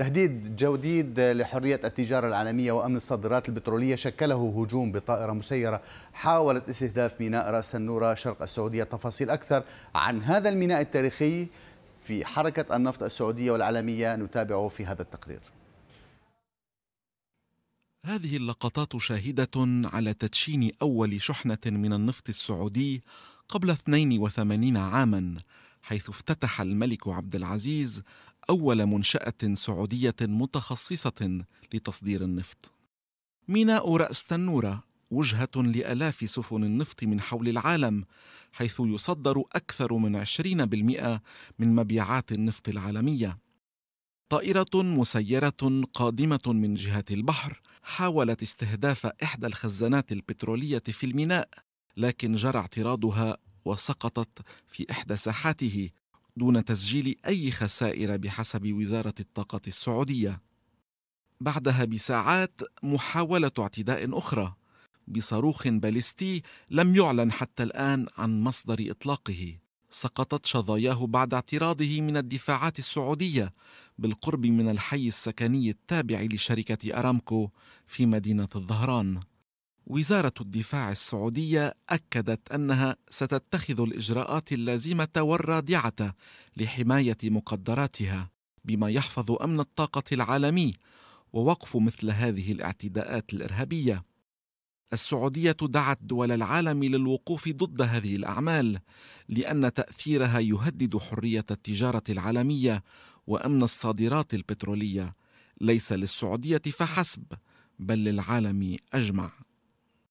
تهديد جديد لحرية التجارة العالمية وأمن الصادرات البترولية شكله هجوم بطائرة مسيرة حاولت استهداف ميناء رأس النورة شرق السعودية تفاصيل أكثر عن هذا الميناء التاريخي في حركة النفط السعودية والعالمية نتابعه في هذا التقرير هذه اللقطات شاهدة على تدشين أول شحنة من النفط السعودي قبل 82 عاما حيث افتتح الملك عبد العزيز أول منشأة سعودية متخصصة لتصدير النفط. ميناء رأس تنورة وجهة لآلاف سفن النفط من حول العالم، حيث يصدر أكثر من 20% من مبيعات النفط العالمية. طائرة مسيرة قادمة من جهة البحر حاولت استهداف إحدى الخزانات البترولية في الميناء، لكن جرى اعتراضها وسقطت في إحدى ساحاته دون تسجيل أي خسائر بحسب وزارة الطاقة السعودية. بعدها بساعات محاولة اعتداء أخرى بصاروخ باليستي لم يعلن حتى الآن عن مصدر إطلاقه. سقطت شظاياه بعد اعتراضه من الدفاعات السعودية بالقرب من الحي السكني التابع لشركة أرامكو في مدينة الظهران. وزارة الدفاع السعودية أكدت أنها ستتخذ الإجراءات اللازمة والرادعة لحماية مقدراتها بما يحفظ أمن الطاقة العالمي ووقف مثل هذه الاعتداءات الإرهابية. السعودية دعت دول العالم للوقوف ضد هذه الأعمال لأن تأثيرها يهدد حرية التجارة العالمية وأمن الصادرات البترولية ليس للسعودية فحسب بل للعالم أجمع.